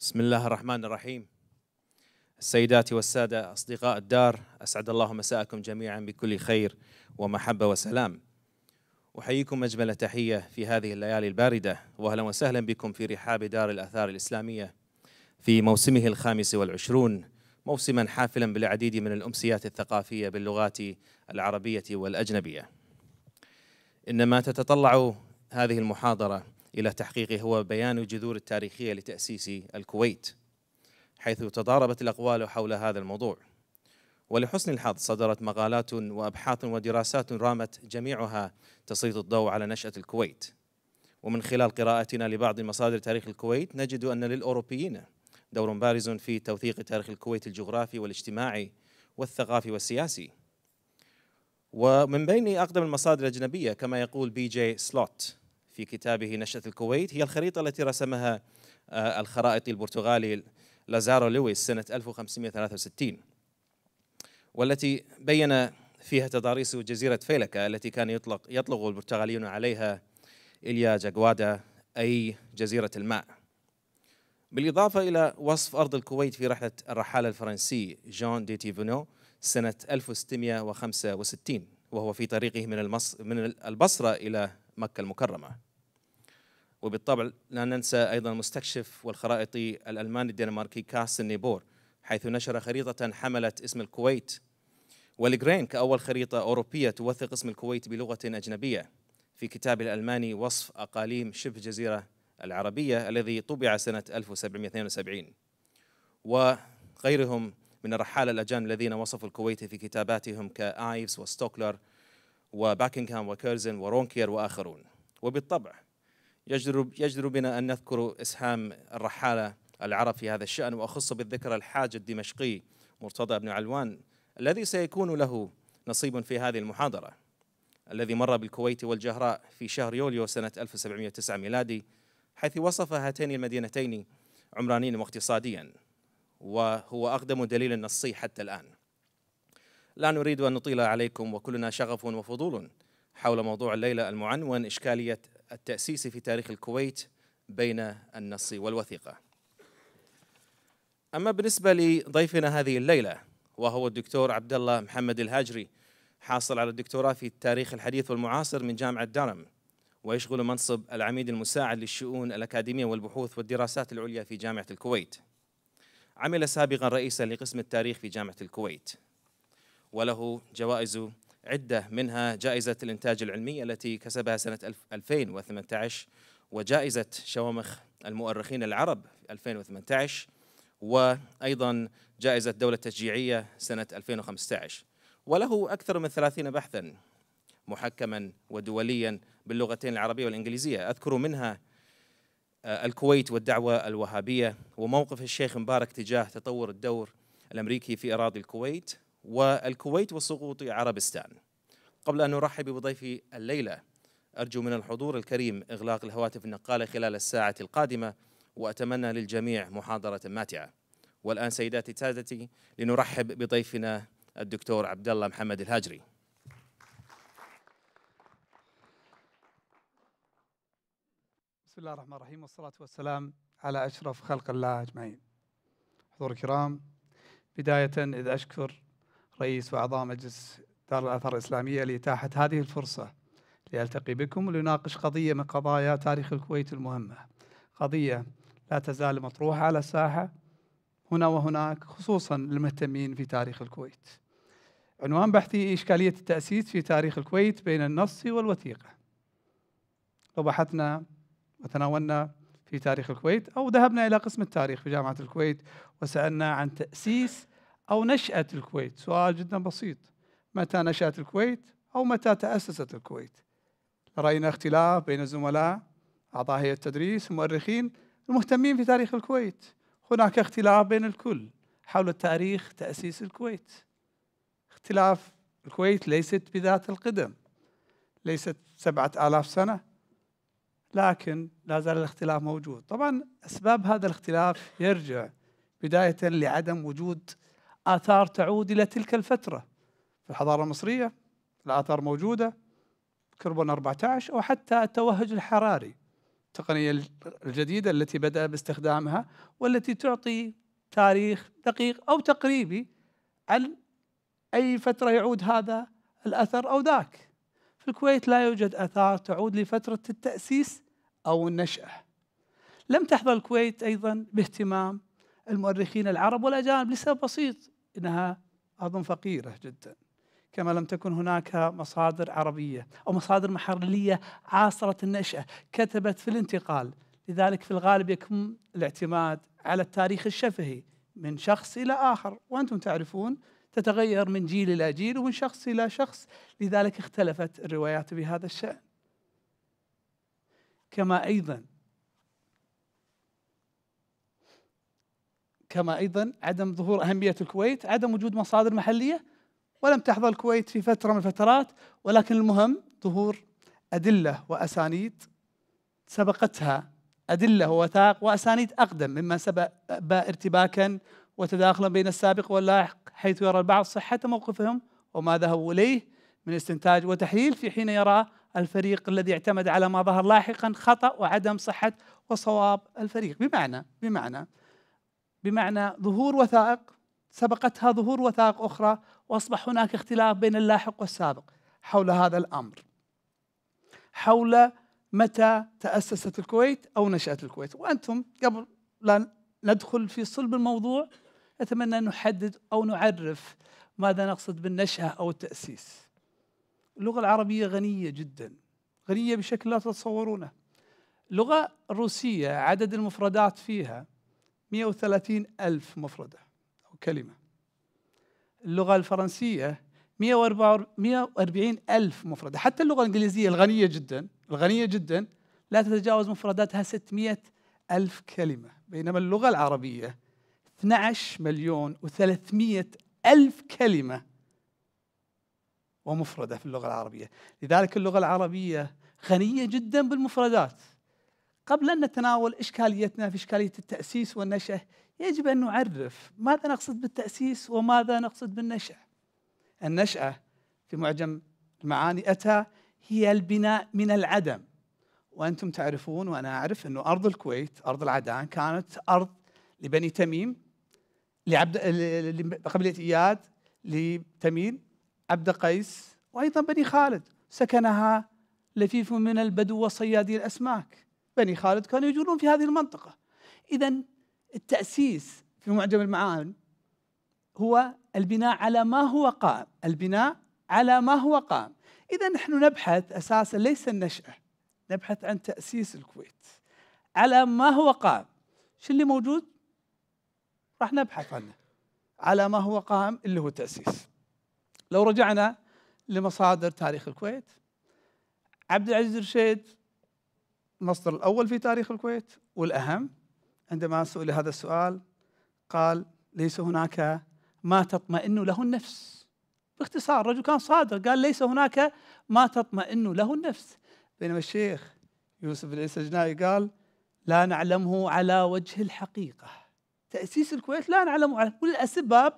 بسم الله الرحمن الرحيم السيدات والسادة أصدقاء الدار أسعد الله مساءكم جميعا بكل خير ومحبة وسلام أحييكم أجمل تحية في هذه الليالي الباردة وأهلا وسهلا بكم في رحاب دار الآثار الإسلامية في موسمه الخامس والعشرون موسما حافلا بالعديد من الأمسيات الثقافية باللغات العربية والأجنبية إنما تتطلع هذه المحاضرة إلى تحقيقه هو بيان الجذور التاريخية لتأسيس الكويت حيث تضاربت الأقوال حول هذا الموضوع ولحسن الحظ صدرت مقالات وأبحاث ودراسات رامت جميعها تسليط الضوء على نشأة الكويت ومن خلال قراءتنا لبعض مصادر تاريخ الكويت نجد أن للأوروبيين دور بارز في توثيق تاريخ الكويت الجغرافي والاجتماعي والثقافي والسياسي ومن بين أقدم المصادر الأجنبية كما يقول بي جي سلوت في كتابه نشأة الكويت هي الخريطة التي رسمها آه، الخرائطي البرتغالي لازارو لويس سنة 1563 والتي بين فيها تضاريس جزيرة فيلكا التي كان يطلق يطلق البرتغاليون عليها إليا جاغوادا أي جزيرة الماء بالإضافة إلى وصف أرض الكويت في رحلة الرحالة الفرنسي جون دي تيفونو سنة 1665 وهو في طريقه من, المص... من البصرة إلى مكة المكرمة وبالطبع لا ننسى أيضا المستكشف والخرائطي الألماني الدنماركي كاستن نيبور حيث نشر خريطة حملت اسم الكويت والجرين كأول خريطة أوروبية توثق اسم الكويت بلغة أجنبية في كتاب الألماني وصف أقاليم شبه الجزيرة العربية الذي طبع سنة 1772 وغيرهم من الرحالة الأجانب الذين وصفوا الكويت في كتاباتهم كآيفز وستوكلر وباكنغهام وكيرزن ورونكير وآخرون وبالطبع يجدر يجدر بنا أن نذكر إسهام الرحالة العرب في هذا الشأن وأخص بالذكر الحاج الدمشقي مرتضى بن علوان الذي سيكون له نصيب في هذه المحاضرة الذي مر بالكويت والجهراء في شهر يوليو سنة 1709 ميلادي حيث وصف هاتين المدينتين عمرانيا واقتصاديا وهو أقدم دليل نصي حتى الآن لا نريد أن نطيل عليكم وكلنا شغف وفضول حول موضوع الليلة المعنون إشكالية التأسيسي في تاريخ الكويت بين النص والوثيقة أما بالنسبة لضيفنا هذه الليلة وهو الدكتور عبد الله محمد الهاجري حاصل على الدكتوراه في التاريخ الحديث والمعاصر من جامعة دارم ويشغل منصب العميد المساعد للشؤون الأكاديمية والبحوث والدراسات العليا في جامعة الكويت عمل سابقا رئيسا لقسم التاريخ في جامعة الكويت وله جوائز عدة منها جائزة الإنتاج العلمي التي كسبها سنة 2018 وجائزة شوامخ المؤرخين العرب 2018 وأيضا جائزة دولة تشجيعية سنة 2015 وله أكثر من 30 بحثا محكما ودوليا باللغتين العربية والإنجليزية أذكر منها آه، الكويت والدعوة الوهابية وموقف الشيخ مبارك تجاه تطور الدور الأمريكي في أراضي الكويت والكويت وسقوط عربستان قبل أن أرحب بضيفي الليلة أرجو من الحضور الكريم إغلاق الهواتف النقالة خلال الساعة القادمة وأتمنى للجميع محاضرة ماتعة والآن سيداتي سادتي لنرحب بضيفنا الدكتور عبد الله محمد الهاجري بسم الله الرحمن الرحيم والصلاة والسلام على أشرف خلق الله أجمعين حضور الكرام بداية إذ أشكر رئيس وأعضاء مجلس دار الآثار الإسلامية لإتاحة هذه الفرصة لألتقي بكم ولناقش قضية من قضايا تاريخ الكويت المهمة قضية لا تزال مطروحة على الساحة هنا وهناك خصوصا للمهتمين في تاريخ الكويت عنوان بحثي إشكالية التأسيس في تاريخ الكويت بين النص والوثيقة لو بحثنا وتناولنا في تاريخ الكويت أو ذهبنا إلى قسم التاريخ في جامعة الكويت وسألنا عن تأسيس أو نشأة الكويت سؤال جدا بسيط متى نشأت الكويت أو متى تأسست الكويت رأينا اختلاف بين الزملاء أعضاء هيئة التدريس المؤرخين المهتمين في تاريخ الكويت هناك اختلاف بين الكل حول تاريخ تأسيس الكويت اختلاف الكويت ليست بذات القدم ليست سبعة آلاف سنة لكن لا زال الاختلاف موجود طبعا أسباب هذا الاختلاف يرجع بداية لعدم وجود آثار تعود إلى تلك الفترة في الحضارة المصرية الآثار موجودة كربون 14 أو حتى التوهج الحراري التقنية الجديدة التي بدأ باستخدامها والتي تعطي تاريخ دقيق أو تقريبي عن أي فترة يعود هذا الأثر أو ذاك في الكويت لا يوجد أثار تعود لفترة التأسيس أو النشأة لم تحظى الكويت أيضا باهتمام المؤرخين العرب والأجانب لسبب بسيط انها اظن فقيره جدا كما لم تكن هناك مصادر عربيه او مصادر محليه عاصره النشاه كتبت في الانتقال لذلك في الغالب يكون الاعتماد على التاريخ الشفهي من شخص الى اخر وانتم تعرفون تتغير من جيل الى جيل ومن شخص الى شخص لذلك اختلفت الروايات بهذا الشان كما ايضا كما أيضا عدم ظهور أهمية الكويت عدم وجود مصادر محلية ولم تحظى الكويت في فترة من الفترات ولكن المهم ظهور أدلة وأسانيد سبقتها أدلة ووثائق وأسانيد أقدم مما سبب ارتباكا وتداخلا بين السابق واللاحق حيث يرى البعض صحة موقفهم وما ذهبوا إليه من استنتاج وتحليل في حين يرى الفريق الذي اعتمد على ما ظهر لاحقا خطأ وعدم صحة وصواب الفريق بمعنى بمعنى بمعنى ظهور وثائق سبقتها ظهور وثائق اخرى واصبح هناك اختلاف بين اللاحق والسابق حول هذا الامر. حول متى تاسست الكويت او نشات الكويت، وانتم قبل لا ندخل في صلب الموضوع اتمنى ان نحدد او نعرف ماذا نقصد بالنشاه او التاسيس. اللغه العربيه غنيه جدا، غنيه بشكل لا تتصورونه. اللغه الروسيه عدد المفردات فيها 130 ألف مفردة أو كلمة اللغة الفرنسية 140 ألف مفردة حتى اللغة الإنجليزية الغنية جدا الغنية جدا لا تتجاوز مفرداتها 600 ألف كلمة بينما اللغة العربية 12 مليون و300 ألف كلمة ومفردة في اللغة العربية لذلك اللغة العربية غنية جدا بالمفردات قبل أن نتناول إشكاليتنا في إشكالية التأسيس والنشأ يجب أن نعرف ماذا نقصد بالتأسيس وماذا نقصد بالنشأ النشأة في معجم المعاني أتى هي البناء من العدم وأنتم تعرفون وأنا أعرف أن أرض الكويت أرض العدان كانت أرض لبني تميم لعبد قبيلة إياد لتميم عبد قيس وأيضا بني خالد سكنها لفيف من البدو وصيادي الأسماك بني خالد كانوا يجولون في هذه المنطقة إذا التأسيس في معجم المعان هو البناء على ما هو قائم البناء على ما هو قائم إذا نحن نبحث أساسا ليس النشأة نبحث عن تأسيس الكويت على ما هو قائم شو اللي موجود راح نبحث عنه على ما هو قائم اللي هو التأسيس لو رجعنا لمصادر تاريخ الكويت عبد العزيز الرشيد المصدر الأول في تاريخ الكويت والأهم عندما سئل هذا السؤال قال ليس هناك ما تطمئن له النفس باختصار الرجل كان صادق قال ليس هناك ما تطمئن له النفس بينما الشيخ يوسف الجنائي قال لا نعلمه على وجه الحقيقة تأسيس الكويت لا نعلمه على كل الأسباب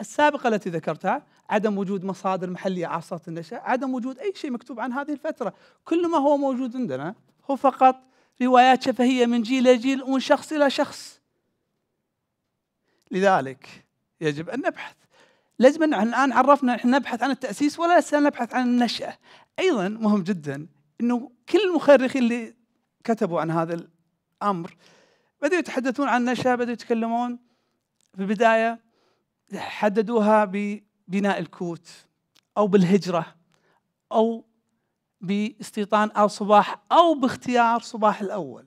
السابقة التي ذكرتها عدم وجود مصادر محلية عاصرة النشأ عدم وجود أي شيء مكتوب عن هذه الفترة كل ما هو موجود عندنا هو فقط روايات شفهية من جيل إلى جيل ومن شخص إلى شخص لذلك يجب أن نبحث لازم نحن الآن عرفنا نحن نبحث عن التأسيس ولا نبحث عن النشأة أيضا مهم جدا أنه كل المخرخين اللي كتبوا عن هذا الأمر بدأوا يتحدثون عن النشأة بدأوا يتكلمون في البداية حددوها ببناء الكوت أو بالهجرة أو باستيطان أو صباح أو باختيار صباح الأول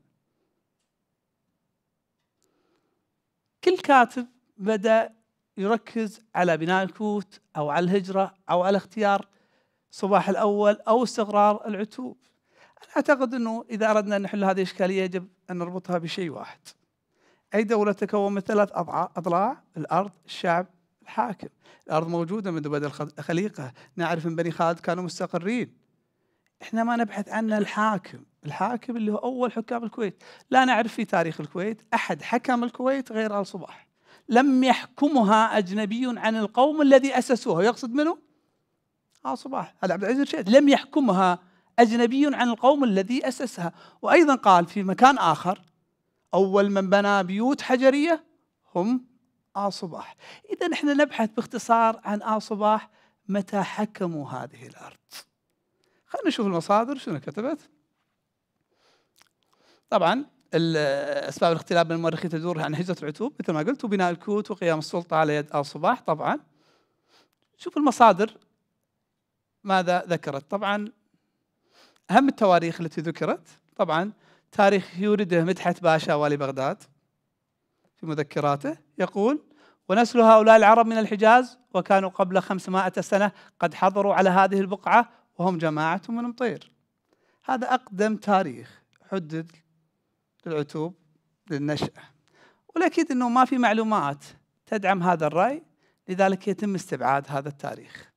كل كاتب بدأ يركز على بناء الكوت أو على الهجرة أو على اختيار صباح الأول أو استقرار العتوب أنا أعتقد أنه إذا أردنا أن نحل هذه الإشكالية يجب أن نربطها بشيء واحد أي دولة تكون من ثلاث أضلاع الأرض الشعب الحاكم الأرض موجودة منذ بدء الخليقة نعرف ان بني خالد كانوا مستقرين احنا ما نبحث عن الحاكم الحاكم اللي هو أول حكام الكويت لا نعرف في تاريخ الكويت أحد حكم الكويت غير آل صباح لم يحكمها أجنبي عن القوم الذي أسسوها يقصد منه آل صباح هذا عبد العزيز الشهد لم يحكمها أجنبي عن القوم الذي أسسها وأيضا قال في مكان آخر أول من بنى بيوت حجرية هم آل صباح إذا احنا نبحث باختصار عن آل صباح متى حكموا هذه الأرض خلينا نشوف المصادر شنو كتبت طبعا اسباب الاختلاف بين المؤرخين تدور عن هجره العتوب مثل ما قلت وبناء الكوت وقيام السلطه على يد ال صباح طبعا شوف المصادر ماذا ذكرت طبعا اهم التواريخ التي ذكرت طبعا تاريخ يورده مدحت باشا والي بغداد في مذكراته يقول ونسل هؤلاء العرب من الحجاز وكانوا قبل 500 سنة قد حضروا على هذه البقعة وهم جماعة من مطير هذا أقدم تاريخ حدد للعتوب للنشأة والأكيد أنه ما في معلومات تدعم هذا الرأي لذلك يتم استبعاد هذا التاريخ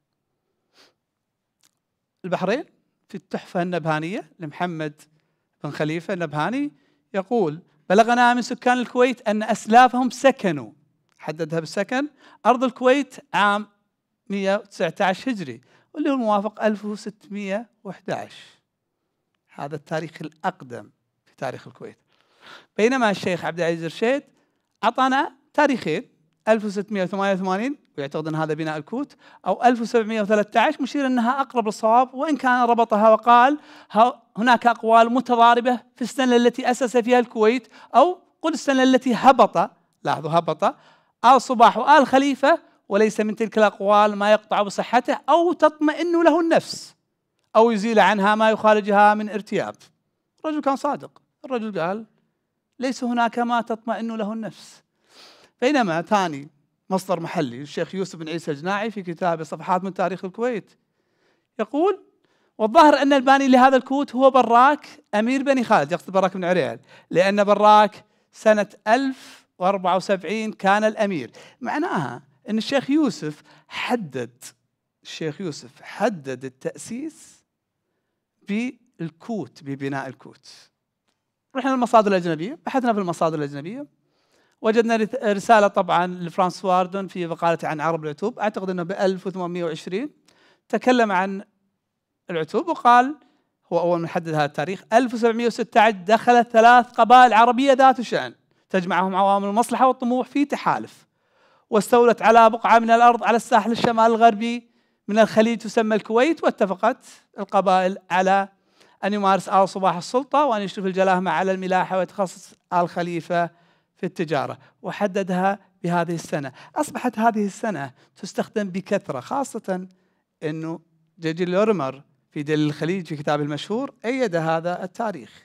البحرين في التحفة النبهانية لمحمد بن خليفة النبهاني يقول بلغنا من سكان الكويت أن أسلافهم سكنوا حددها بالسكن أرض الكويت عام 119 هجري واللي هو الموافق 1611 هذا التاريخ الأقدم في تاريخ الكويت بينما الشيخ عبد العزيز رشيد أعطانا تاريخين 1688 ويعتقد أن هذا بناء الكوت أو 1713 مشير أنها أقرب للصواب وإن كان ربطها وقال هناك أقوال متضاربة في السنة التي أسس فيها الكويت أو قل السنة التي هبط لاحظوا هبط آل صباح وآل خليفة وليس من تلك الأقوال ما يقطع بصحته أو تطمئن له النفس أو يزيل عنها ما يخالجها من ارتياب الرجل كان صادق الرجل قال ليس هناك ما تطمئن له النفس بينما ثاني مصدر محلي الشيخ يوسف بن عيسى الجناعي في كتابه صفحات من تاريخ الكويت يقول والظاهر أن الباني لهذا الكوت هو براك أمير بني خالد يقصد براك بن عريال لأن براك سنة 1074 كان الأمير معناها ان الشيخ يوسف حدد الشيخ يوسف حدد التاسيس بالكوت ببناء الكوت رحنا للمصادر الاجنبيه بحثنا في المصادر الاجنبيه وجدنا رساله طبعا لفرانس واردون في مقالته عن عرب العتوب اعتقد انه ب 1820 تكلم عن العتوب وقال هو اول من حدد هذا التاريخ 1716 دخلت ثلاث قبائل عربيه ذات شان تجمعهم عوامل المصلحه والطموح في تحالف واستولت على بقعة من الأرض على الساحل الشمال الغربي من الخليج تسمى الكويت واتفقت القبائل على أن يمارس آل صباح السلطة وأن يشرف الجلاهمة على الملاحة ويتخصص آل خليفة في التجارة وحددها بهذه السنة أصبحت هذه السنة تستخدم بكثرة خاصة أنه جيجي لورمر في دليل الخليج في كتابه المشهور أيد هذا التاريخ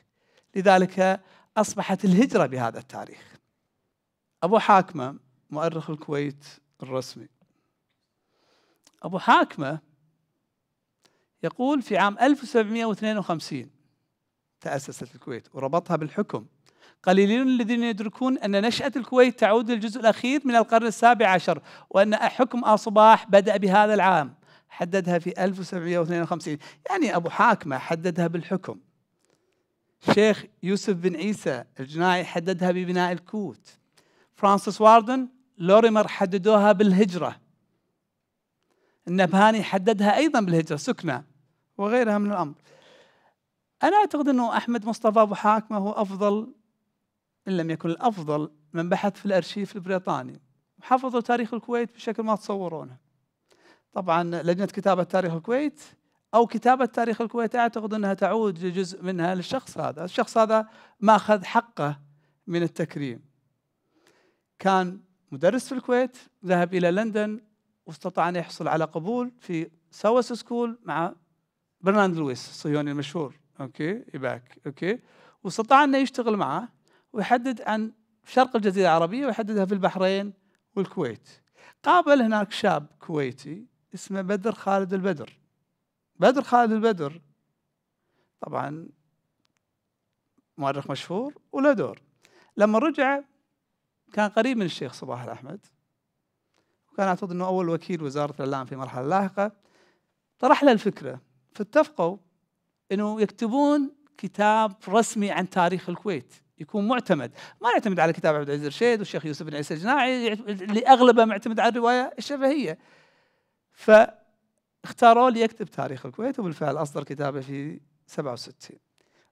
لذلك أصبحت الهجرة بهذا التاريخ أبو حاكمة مؤرخ الكويت الرسمي أبو حاكمة يقول في عام 1752 تأسست الكويت وربطها بالحكم قليلين الذين يدركون أن نشأة الكويت تعود للجزء الأخير من القرن السابع عشر وأن حكم أصباح بدأ بهذا العام حددها في 1752 يعني أبو حاكمة حددها بالحكم شيخ يوسف بن عيسى الجناعي حددها ببناء الكوت فرانسيس واردن لوريمر حددوها بالهجرة النبهاني حددها أيضا بالهجرة سكنة وغيرها من الأمر أنا أعتقد أنه أحمد مصطفى أبو حاكمة هو أفضل إن لم يكن الأفضل من بحث في الأرشيف البريطاني حفظوا تاريخ الكويت بشكل ما تصورونه طبعا لجنة كتابة تاريخ الكويت أو كتابة تاريخ الكويت أعتقد أنها تعود جزء منها للشخص هذا الشخص هذا ما أخذ حقه من التكريم كان مدرس في الكويت ذهب إلى لندن واستطاع أن يحصل على قبول في ساوس سكول مع برناند لويس الصهيوني المشهور أوكي إباك أوكي واستطاع أنه يشتغل معه ويحدد عن شرق الجزيرة العربية ويحددها في البحرين والكويت قابل هناك شاب كويتي اسمه بدر خالد البدر بدر خالد البدر طبعا مؤرخ مشهور وله دور لما رجع كان قريب من الشيخ صباح الأحمد وكان أعتقد أنه أول وكيل وزارة الإعلام في مرحلة لاحقة طرح له الفكرة فاتفقوا أنه يكتبون كتاب رسمي عن تاريخ الكويت يكون معتمد ما يعتمد على كتاب عبد العزيز الرشيد والشيخ يوسف بن عيسى الجناعي اللي اغلبه معتمد على الروايه الشفهيه فاختاروا لي يكتب تاريخ الكويت وبالفعل اصدر كتابه في 67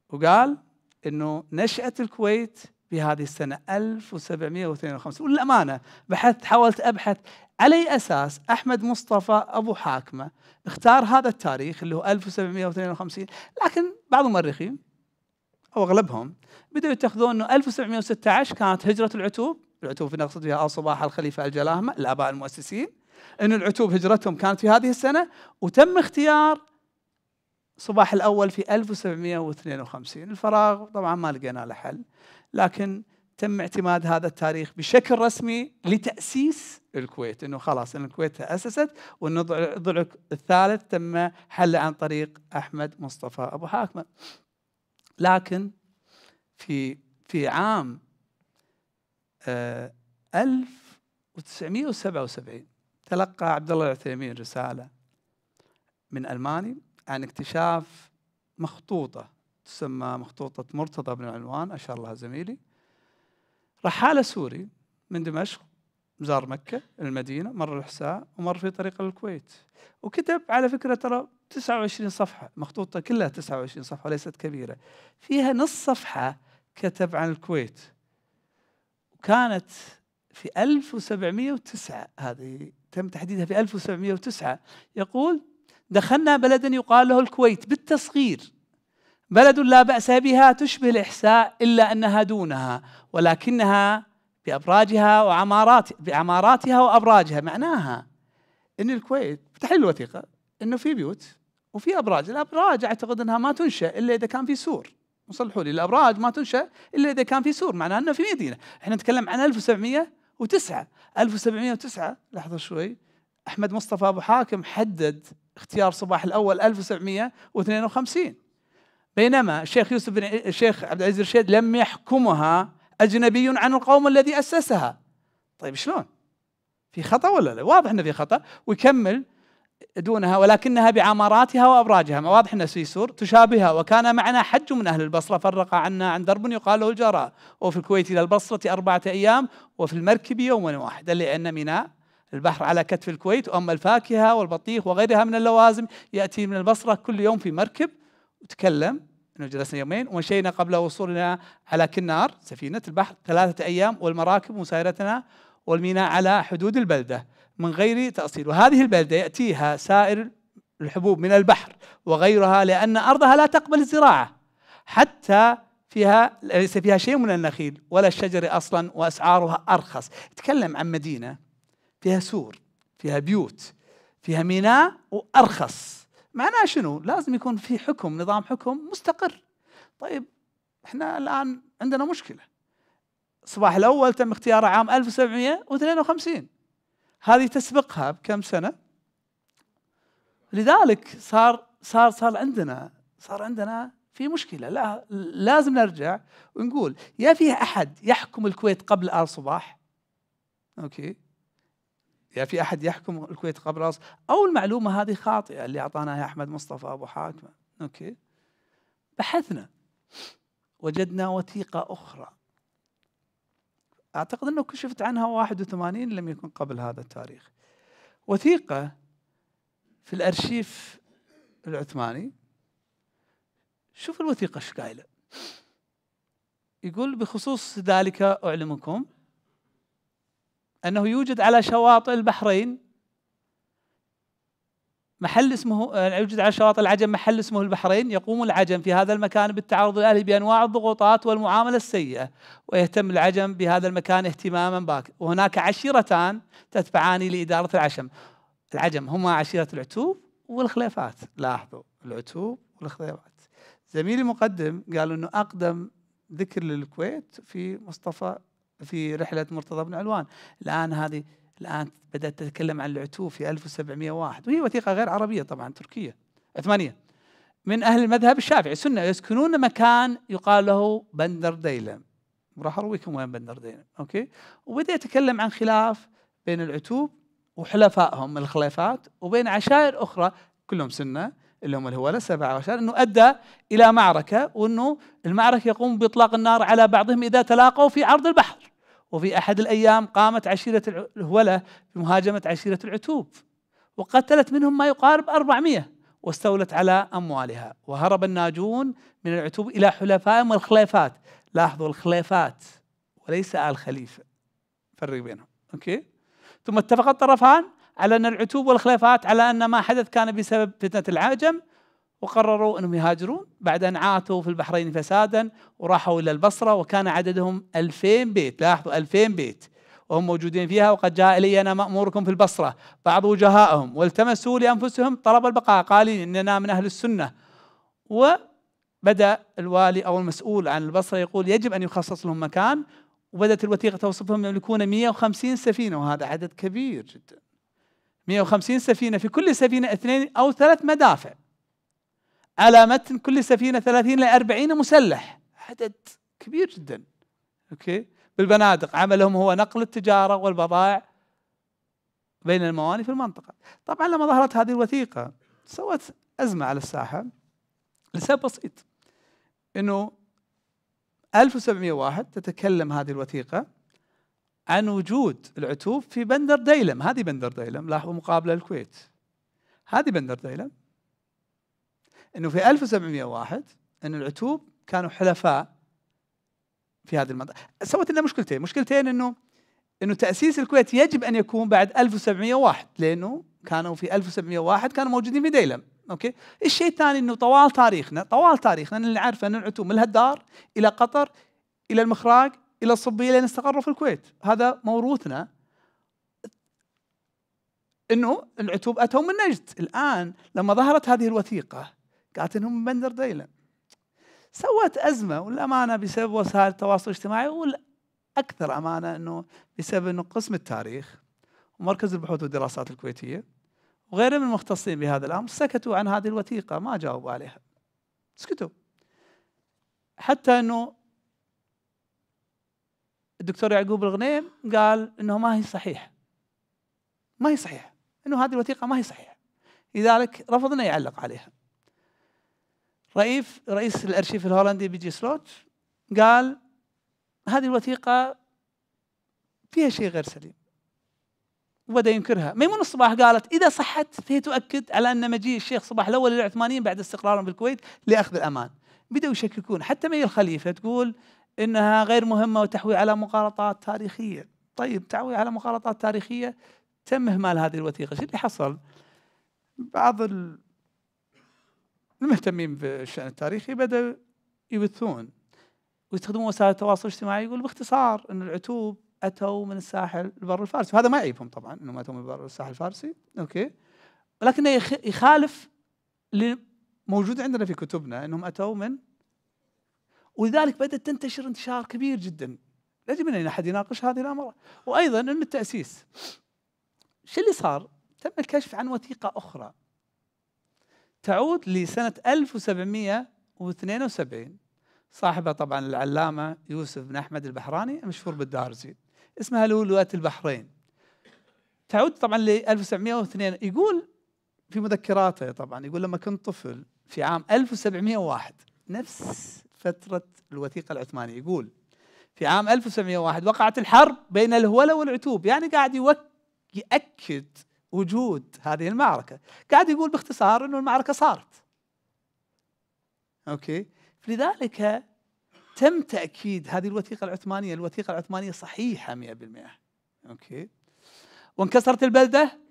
وقال انه نشاه الكويت في هذه السنة 1752 وللأمانة بحثت حاولت أبحث على أي أساس أحمد مصطفى أبو حاكمة اختار هذا التاريخ اللي هو 1752 لكن بعض المؤرخين أو أغلبهم بدأوا يتخذون أنه 1716 كانت هجرة العتوب العتوب في نقصد فيها آل صباح الخليفة الجلاهمة الآباء المؤسسين أن العتوب هجرتهم كانت في هذه السنة وتم اختيار صباح الأول في 1752 الفراغ طبعا ما لقينا له حل لكن تم اعتماد هذا التاريخ بشكل رسمي لتأسيس الكويت انه خلاص ان الكويت تأسست وانه الثالث تم حله عن طريق احمد مصطفى ابو حاكمه لكن في في عام آه 1977 تلقى عبد الله العثيمين رساله من الماني عن اكتشاف مخطوطه تسمى مخطوطة مرتضى بن العنوان أشار لها زميلي رحالة سوري من دمشق زار مكة المدينة مر الحساء ومر في طريق الكويت وكتب على فكرة ترى 29 صفحة مخطوطة كلها 29 صفحة وليست كبيرة فيها نص صفحة كتب عن الكويت وكانت في 1709 هذه تم تحديدها في 1709 يقول دخلنا بلدا يقال له الكويت بالتصغير بلد لا بأس بها تشبه الإحساء إلا أنها دونها ولكنها بأبراجها وعمارات بعماراتها وأبراجها معناها أن الكويت بتحليل الوثيقة أنه في بيوت وفي أبراج الأبراج أعتقد أنها ما تنشأ إلا إذا كان في سور وصلحوا لي الأبراج ما تنشأ إلا إذا كان في سور معناه أنه في مدينة احنا نتكلم عن 1709 1709 لحظة شوي أحمد مصطفى أبو حاكم حدد اختيار صباح الأول 1752 بينما الشيخ يوسف بن الشيخ عبد العزيز الرشيد لم يحكمها اجنبي عن القوم الذي اسسها طيب شلون في خطا ولا لا واضح انه في خطا ويكمل دونها ولكنها بعماراتها وابراجها ما واضح انه سيسور تشابهها وكان معنا حج من اهل البصره فرق عنا عن درب يقال له الجراء وفي الكويت الى البصره اربعه ايام وفي المركب يوما واحدا لان ميناء البحر على كتف الكويت واما الفاكهه والبطيخ وغيرها من اللوازم ياتي من البصره كل يوم في مركب وتكلم أنه جلسنا يومين ومشينا قبل وصولنا على كنار سفينة البحر ثلاثة أيام والمراكب مسايرتنا والميناء على حدود البلدة من غير تأصيل وهذه البلدة يأتيها سائر الحبوب من البحر وغيرها لأن أرضها لا تقبل الزراعة حتى فيها ليس فيها شيء من النخيل ولا الشجر أصلا وأسعارها أرخص تكلم عن مدينة فيها سور فيها بيوت فيها ميناء وأرخص معناه شنو؟ لازم يكون في حكم نظام حكم مستقر طيب احنا الان عندنا مشكله الصباح الاول تم اختياره عام 1752 هذه تسبقها بكم سنه لذلك صار صار صار عندنا صار عندنا في مشكله لا لازم نرجع ونقول يا في احد يحكم الكويت قبل ال صباح اوكي يا في احد يحكم الكويت قبل او المعلومه هذه خاطئه اللي اعطانا اياها احمد مصطفى ابو حاكم اوكي بحثنا وجدنا وثيقه اخرى اعتقد انه كشفت عنها 81 لم يكن قبل هذا التاريخ وثيقه في الارشيف العثماني شوف الوثيقه ايش قايله يقول بخصوص ذلك اعلمكم انه يوجد على شواطئ البحرين محل اسمه آه، يوجد على شواطئ العجم محل اسمه البحرين يقوم العجم في هذا المكان بالتعرض الاهلي بانواع الضغوطات والمعامله السيئه ويهتم العجم بهذا المكان اهتماما باك وهناك عشيرتان تتبعان لاداره العشم العجم هما عشيره العتوب والخليفات لاحظوا العتوب والخليفات زميلي المقدم قالوا انه اقدم ذكر للكويت في مصطفى في رحلة مرتضى بن علوان الآن هذه الآن بدأت تتكلم عن العتوه في 1701 وهي وثيقة غير عربية طبعا تركية عثمانية من أهل المذهب الشافعي سنة يسكنون مكان يقال له بندر ديلم راح أرويكم وين بندر ديلم أوكي وبدأ يتكلم عن خلاف بين العتوب وحلفائهم الخلافات وبين عشائر أخرى كلهم سنة اللي هم الهولة سبعة عشر أنه أدى إلى معركة وأنه المعركة يقوم بإطلاق النار على بعضهم إذا تلاقوا في عرض البحر وفي أحد الأيام قامت عشيرة الهولة بمهاجمة عشيرة العتوب وقتلت منهم ما يقارب أربعمية واستولت على أموالها وهرب الناجون من العتوب إلى حلفائهم والخليفات لاحظوا الخليفات وليس آل خليفة فرق بينهم أوكي ثم اتفق الطرفان على أن العتوب والخليفات على أن ما حدث كان بسبب فتنة العجم وقرروا انهم يهاجرون بعد ان عاتوا في البحرين فسادا وراحوا الى البصره وكان عددهم 2000 بيت لاحظوا 2000 بيت وهم موجودين فيها وقد جاء الي انا ماموركم في البصره بعض وجهائهم والتمسوا لانفسهم طلب البقاء قالوا اننا من اهل السنه وبدا الوالي او المسؤول عن البصره يقول يجب ان يخصص لهم مكان وبدات الوثيقه توصفهم يملكون 150 سفينه وهذا عدد كبير جدا 150 سفينه في كل سفينه اثنين او ثلاث مدافع على متن كل سفينة 30 إلى 40 مسلح عدد كبير جدا أوكي بالبنادق عملهم هو نقل التجارة والبضائع بين الموانئ في المنطقة طبعا لما ظهرت هذه الوثيقة سوت أزمة على الساحة لسبب بسيط أنه 1701 تتكلم هذه الوثيقة عن وجود العتوب في بندر ديلم هذه بندر ديلم لاحظوا مقابلة الكويت هذه بندر ديلم انه في 1701 ان العتوب كانوا حلفاء في هذه المنطقه سوت لنا مشكلتين مشكلتين انه انه تاسيس الكويت يجب ان يكون بعد 1701 لانه كانوا في 1701 كانوا موجودين في ديلم اوكي الشيء الثاني انه طوال تاريخنا طوال تاريخنا اللي نعرفه ان العتوب من الهدار الى قطر الى المخراج الى الصبيه لين استقروا في الكويت هذا موروثنا انه العتوب اتوا من نجد الان لما ظهرت هذه الوثيقه قاعدينهم بندر ديلا سوت أزمة والأمانة بسبب وسائل التواصل الاجتماعي والأكثر أمانة أنه بسبب أنه قسم التاريخ ومركز البحوث والدراسات الكويتية وغيره من المختصين بهذا الأمر سكتوا عن هذه الوثيقة ما جاوبوا عليها سكتوا حتى أنه الدكتور يعقوب الغنيم قال أنه ما هي صحيح ما هي صحيح أنه هذه الوثيقة ما هي صحيحة لذلك رفضنا يعلق عليها رئيف رئيس الارشيف الهولندي بيجي سلوت قال هذه الوثيقه فيها شيء غير سليم وبدا ينكرها ميمون الصباح قالت اذا صحت فهي تؤكد على ان مجيء الشيخ صباح الاول للعثمانيين بعد استقرارهم بالكويت لاخذ الامان بداوا يشككون حتى مي الخليفه تقول انها غير مهمه وتحوي على مغالطات تاريخيه طيب تحوي على مغالطات تاريخيه تم اهمال هذه الوثيقه شو اللي حصل بعض ال المهتمين بالشأن التاريخي بدأوا يبثون ويستخدمون وسائل التواصل الاجتماعي يقول باختصار أن العتوب أتوا من الساحل البر الفارسي وهذا ما يعيبهم طبعا أنهم أتوا من الساحل الفارسي أوكي ولكنه يخالف اللي موجود عندنا في كتبنا أنهم أتوا من ولذلك بدأت تنتشر انتشار كبير جدا يجب أن أحد يناقش هذه الأمر وأيضا أن التأسيس شو اللي صار؟ تم الكشف عن وثيقة أخرى تعود لسنة 1772 صاحبه طبعا العلامة يوسف بن أحمد البحراني المشهور بالدارزي اسمها لؤلؤة البحرين تعود طبعا ل 1702 يقول في مذكراته طبعا يقول لما كنت طفل في عام 1701 نفس فترة الوثيقة العثمانية يقول في عام 1701 وقعت الحرب بين الهولة والعتوب يعني قاعد يوك يأكد وجود هذه المعركة قاعد يقول باختصار أنه المعركة صارت أوكي لذلك تم تأكيد هذه الوثيقة العثمانية الوثيقة العثمانية صحيحة 100% أوكي وانكسرت البلدة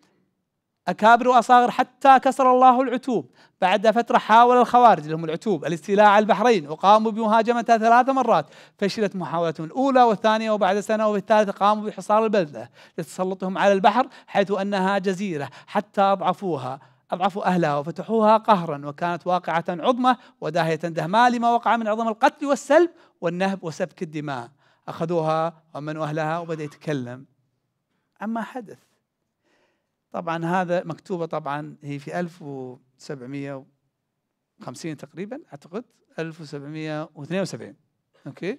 أكابر وأصاغر حتى كسر الله العتوب بعد فترة حاول الخوارج اللي هم العتوب الاستيلاء على البحرين وقاموا بمهاجمتها ثلاث مرات فشلت محاولتهم الأولى والثانية وبعد سنة وبالثالثة قاموا بحصار البلدة لتسلطهم على البحر حيث أنها جزيرة حتى أضعفوها أضعفوا أهلها وفتحوها قهرا وكانت واقعة عظمى وداهية دهماء لما وقع من عظم القتل والسلب والنهب وسفك الدماء أخذوها ومن أهلها وبدأ يتكلم عما حدث طبعا هذا مكتوبة طبعا هي في 1750 تقريبا أعتقد 1772 أوكي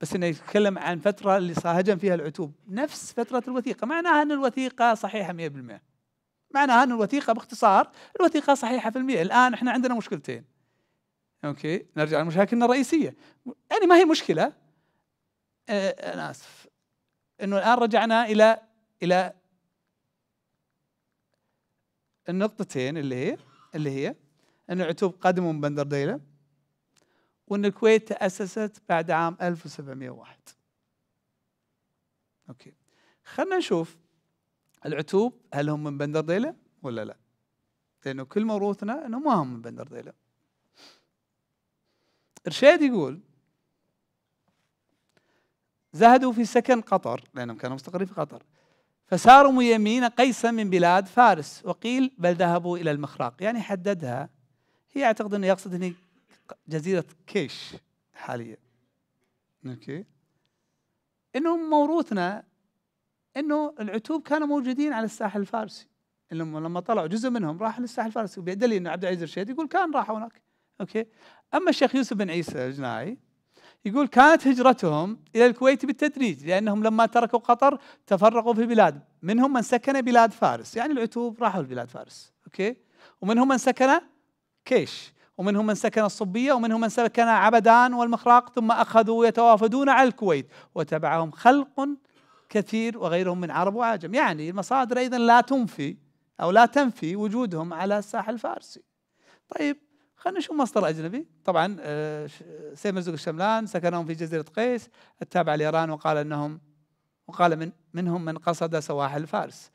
بس انه يتكلم عن فتره اللي صاهجن فيها العتوب نفس فتره الوثيقه معناها ان الوثيقه صحيحه 100% معناها ان الوثيقه باختصار الوثيقه صحيحه في المئة الان احنا عندنا مشكلتين اوكي نرجع لمشاكلنا الرئيسيه يعني ما هي مشكله آه انا اسف انه الان رجعنا الى الى النقطتين اللي هي اللي هي أن العتوب قدموا من بندر ديلة وأن الكويت تأسست بعد عام 1701 أوكي خلنا نشوف العتوب هل هم من بندر ديلة ولا لا لأنه كل موروثنا أنه ما هم من بندر ديلة إرشاد يقول زهدوا في سكن قطر لأنهم كانوا مستقرين في قطر فساروا يمين قيسا من بلاد فارس وقيل بل ذهبوا إلى المخراق يعني حددها هي أعتقد أنه يقصد هنا جزيرة كيش حاليا أوكي انه موروثنا إنه العتوب كانوا موجودين على الساحل الفارسي انهم لما طلعوا جزء منهم راح للساحل الفارسي بدليل انه عبد العزيز الرشيد يقول كان راح هناك اوكي اما الشيخ يوسف بن عيسى الجناعي يقول كانت هجرتهم الى الكويت بالتدريج لانهم لما تركوا قطر تفرقوا في بلاد منهم من سكن بلاد فارس يعني العتوب راحوا لبلاد فارس اوكي ومنهم من سكن كيش ومنهم من سكن الصبية ومنهم من سكن عبدان والمخراق ثم أخذوا يتوافدون على الكويت وتبعهم خلق كثير وغيرهم من عرب وعجم يعني المصادر أيضا لا تنفي أو لا تنفي وجودهم على الساحل الفارسي طيب خلينا نشوف مصدر أجنبي طبعا آه، سيد مرزوق الشملان سكنهم في جزيرة قيس التابعة لإيران وقال أنهم وقال من منهم من قصد سواحل فارس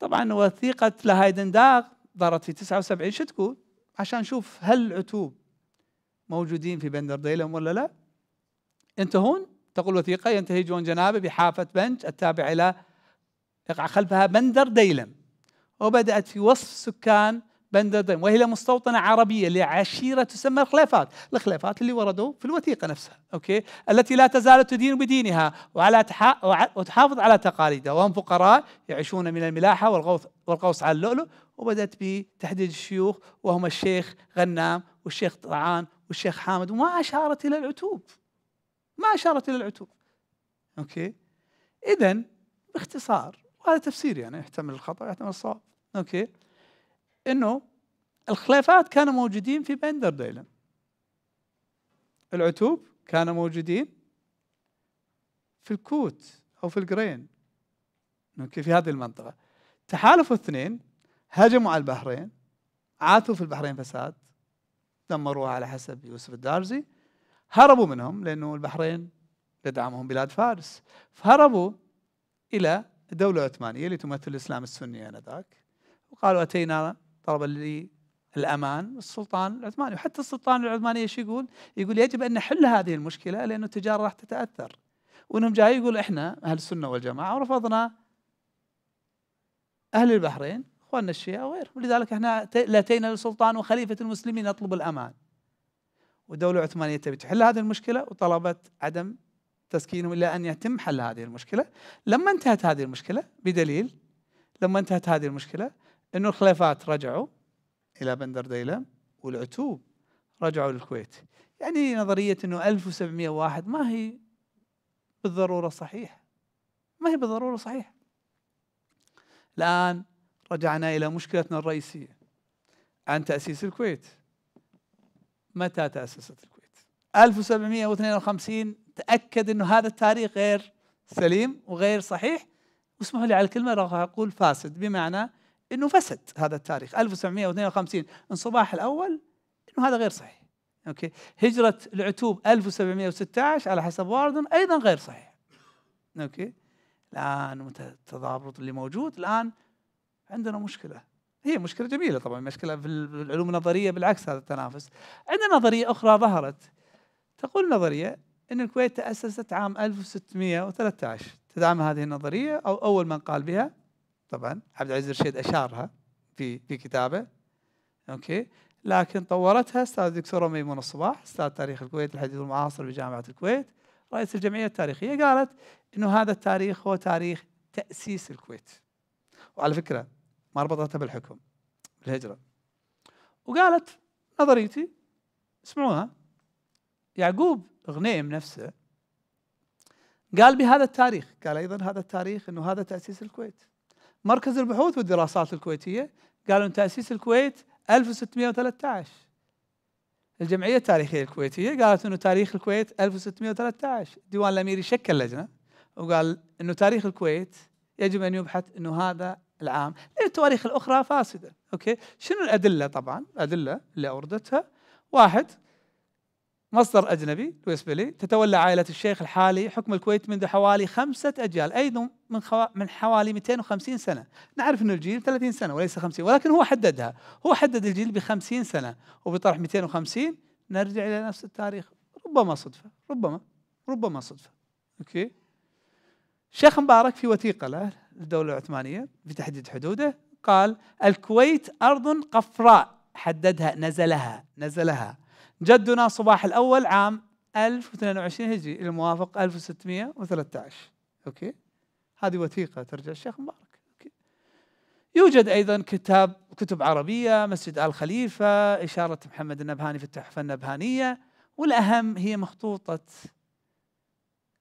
طبعا وثيقة داغ دارت في 79 شو تقول عشان نشوف هل العتوب موجودين في بندر ديلم ولا لا ينتهون تقول وثيقة ينتهي جون جنابه بحافة بنج التابعة إلى يقع خلفها بندر ديلم وبدأت في وصف سكان بندردن وهي مستوطنة عربية لعشيرة تسمى الخلافات الخلافات اللي وردوا في الوثيقة نفسها أوكي التي لا تزال تدين بدينها وعلى تحا... وتحافظ على تقاليدها وهم فقراء يعيشون من الملاحة والغوث والقوس على اللؤلؤ وبدأت بتحديد الشيوخ وهم الشيخ غنام والشيخ طرعان والشيخ حامد وما أشارت إلى العتوب ما أشارت إلى العتوب أوكي إذا باختصار وهذا تفسيري يعني يحتمل الخطأ ويحتمل الصواب أوكي انه الخلافات كانوا موجودين في بندرديلن العتوب كانوا موجودين في الكوت او في القرين في هذه المنطقه تحالفوا اثنين هجموا على البحرين عاثوا في البحرين فساد دمروها على حسب يوسف الدارزي هربوا منهم لانه البحرين تدعمهم بلاد فارس فهربوا الى الدوله العثمانيه اللي تمثل الاسلام السني انذاك وقالوا اتينا طلبا للامان السلطان العثماني وحتى السلطان العثماني ايش يقول؟ يقول يجب ان نحل هذه المشكله لأن التجاره راح تتاثر وانهم جاي يقول احنا اهل السنه والجماعه ورفضنا اهل البحرين اخواننا الشيعه وغيرهم ولذلك احنا لاتينا للسلطان وخليفه المسلمين نطلب الامان والدوله العثمانيه تبي تحل هذه المشكله وطلبت عدم تسكينهم الى ان يتم حل هذه المشكله لما انتهت هذه المشكله بدليل لما انتهت هذه المشكله انه الخلافات رجعوا الى بندر ديلم والعتوب رجعوا للكويت يعني نظريه انه 1701 ما هي بالضروره صحيحه ما هي بالضروره صحيحه الان رجعنا الى مشكلتنا الرئيسيه عن تاسيس الكويت متى تاسست الكويت 1752 تاكد انه هذا التاريخ غير سليم وغير صحيح واسمحوا لي على الكلمه راح اقول فاسد بمعنى انه فسد هذا التاريخ 1752 انصباح الاول انه هذا غير صحيح اوكي هجره العتوب 1716 على حسب واردن ايضا غير صحيح اوكي الان التضابط اللي موجود الان عندنا مشكله هي مشكله جميله طبعا مشكله في العلوم النظريه بالعكس هذا التنافس عندنا نظريه اخرى ظهرت تقول نظريه ان الكويت تاسست عام 1613 تدعم هذه النظريه او اول من قال بها طبعا عبد العزيز رشيد اشارها في في كتابه اوكي لكن طورتها استاذ الدكتوره ميمون الصباح استاذ تاريخ الكويت الحديث المعاصر بجامعه الكويت رئيس الجمعيه التاريخيه قالت انه هذا التاريخ هو تاريخ تاسيس الكويت وعلى فكره ما ربطتها بالحكم بالهجره وقالت نظريتي اسمعوها يعقوب غنيم نفسه قال بهذا التاريخ قال ايضا هذا التاريخ انه هذا تاسيس الكويت مركز البحوث والدراسات الكويتيه قالوا ان تاسيس الكويت 1613 الجمعيه التاريخيه الكويتيه قالت انه تاريخ الكويت 1613 الديوان الاميري شكل لجنه وقال انه تاريخ الكويت يجب ان يبحث انه هذا العام لان التواريخ الاخرى فاسده اوكي شنو الادله طبعا الادله اللي اوردتها واحد مصدر أجنبي لويس لي تتولى عائلة الشيخ الحالي حكم الكويت منذ حوالي خمسة أجيال أيضا من, خوا... من حوالي 250 سنة نعرف أن الجيل 30 سنة وليس 50 ولكن هو حددها هو حدد الجيل ب 50 سنة وبطرح 250 نرجع إلى نفس التاريخ ربما صدفة ربما ربما صدفة أوكي الشيخ مبارك في وثيقة له للدولة العثمانية بتحديد حدوده قال الكويت أرض قفراء حددها نزلها نزلها جدنا صباح الأول عام 1022 هجري الموافق 1613 أوكي هذه وثيقة ترجع الشيخ مبارك أوكي. يوجد أيضا كتاب كتب عربية مسجد آل خليفة إشارة محمد النبهاني في التحفة النبهانية والأهم هي مخطوطة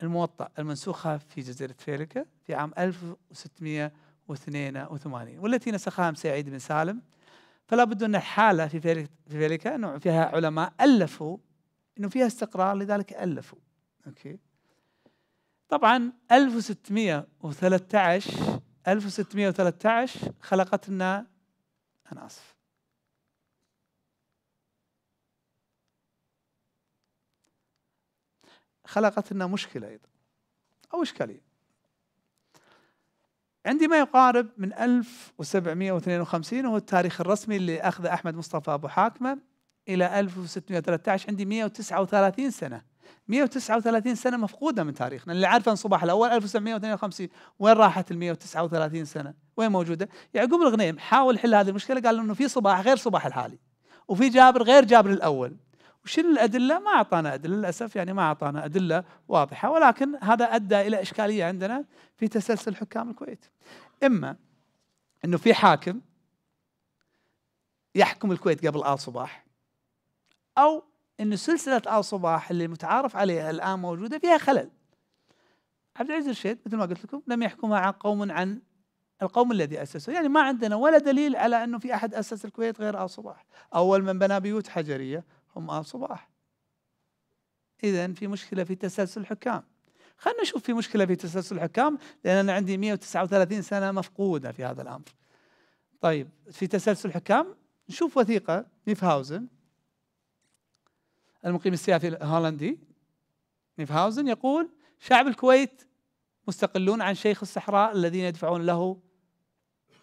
الموطأ المنسوخة في جزيرة فيلكة في عام 1682 والتي نسخها سعيد بن سالم فلا بد أن الحالة في ذلك في ذلك أنه فيها علماء ألفوا أنه فيها استقرار لذلك ألفوا أوكي طبعا 1613 1613 خلقت لنا أنا آسف خلقت لنا مشكلة أيضا أو إشكالية عندي ما يقارب من 1752 وهو التاريخ الرسمي اللي أخذه أحمد مصطفى أبو حاكمة إلى 1613 عندي 139 سنة 139 سنة مفقودة من تاريخنا اللي عارفه صباح الأول 1752 وين راحت ال 139 سنة وين موجودة يعقوب الغنيم حاول حل هذه المشكلة قال إنه في صباح غير صباح الحالي وفي جابر غير جابر الأول وش الأدلة؟ ما أعطانا أدلة للأسف يعني ما أعطانا أدلة واضحة ولكن هذا أدى إلى إشكالية عندنا في تسلسل حكام الكويت إما أنه في حاكم يحكم الكويت قبل آل صباح أو أن سلسلة آل صباح اللي متعارف عليها الآن موجودة فيها خلل عبد العزيز الرشيد مثل ما قلت لكم لم يحكمها عن قوم عن القوم الذي أسسه يعني ما عندنا ولا دليل على أنه في أحد أسس الكويت غير آل صباح أول من بنى بيوت حجرية هم آل صباح إذا في مشكلة في تسلسل الحكام خلينا نشوف في مشكلة في تسلسل الحكام لأن أنا عندي 139 سنة مفقودة في هذا الأمر طيب في تسلسل الحكام نشوف وثيقة نيفهاوزن المقيم السياسي الهولندي نيفهاوزن يقول شعب الكويت مستقلون عن شيخ الصحراء الذين يدفعون له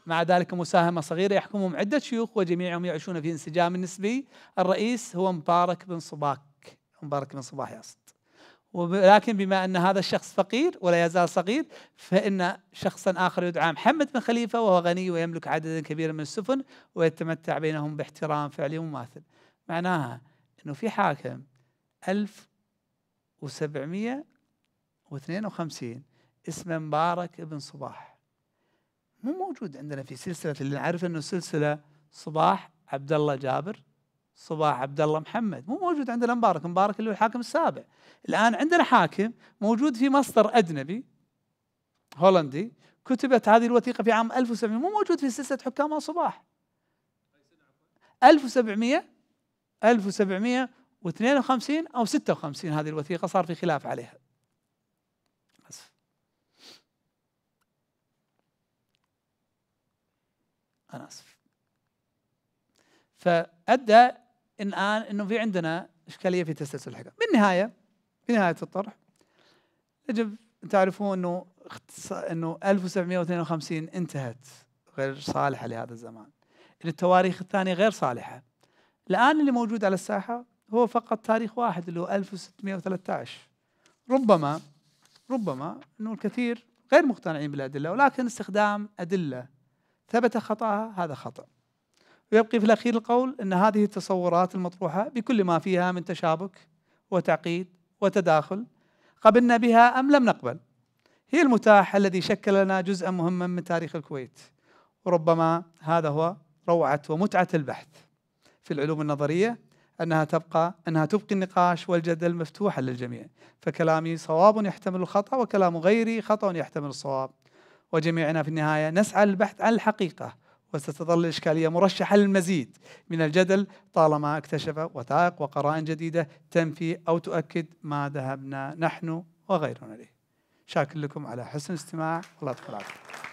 مع ذلك مساهمة صغيرة يحكمهم عدة شيوخ وجميعهم يعيشون في انسجام نسبي الرئيس هو مبارك بن صباك مبارك بن صباح يقصد ولكن بما أن هذا الشخص فقير ولا يزال صغير فإن شخصا آخر يدعى محمد بن خليفة وهو غني ويملك عددا كبيرا من السفن ويتمتع بينهم باحترام فعلي مماثل معناها أنه في حاكم 1752 اسمه مبارك بن صباح مو موجود عندنا في سلسله اللي نعرف انه سلسلة صباح عبد الله جابر صباح عبد الله محمد مو موجود عندنا مبارك مبارك اللي هو الحاكم السابع الان عندنا حاكم موجود في مصدر اجنبي هولندي كتبت هذه الوثيقه في عام 1700 مو موجود في سلسله حكام صباح 1700 1752 او 56 هذه الوثيقه صار في خلاف عليها انا اسف فادى إن الان انه في عندنا اشكاليه في تسلسل الحكم بالنهايه في نهايه الطرح يجب ان تعرفون انه انه 1752 انتهت غير صالحه لهذا الزمان إن التواريخ الثانيه غير صالحه الان اللي موجود على الساحه هو فقط تاريخ واحد اللي هو 1613 ربما ربما انه الكثير غير مقتنعين بالادله ولكن استخدام ادله ثبت خطأها هذا خطأ ويبقي في الأخير القول أن هذه التصورات المطروحة بكل ما فيها من تشابك وتعقيد وتداخل قبلنا بها أم لم نقبل هي المتاح الذي شكل لنا جزءا مهما من تاريخ الكويت وربما هذا هو روعة ومتعة البحث في العلوم النظرية أنها تبقى أنها تبقي النقاش والجدل مفتوحا للجميع فكلامي صواب يحتمل الخطأ وكلام غيري خطأ يحتمل الصواب وجميعنا في النهاية نسعى للبحث عن الحقيقة وستظل الإشكالية مرشحة للمزيد من الجدل طالما اكتشف وثائق وقرائن جديدة تنفي أو تؤكد ما ذهبنا نحن وغيرنا إليه شاكر لكم على حسن الاستماع والله يعطيكم العافية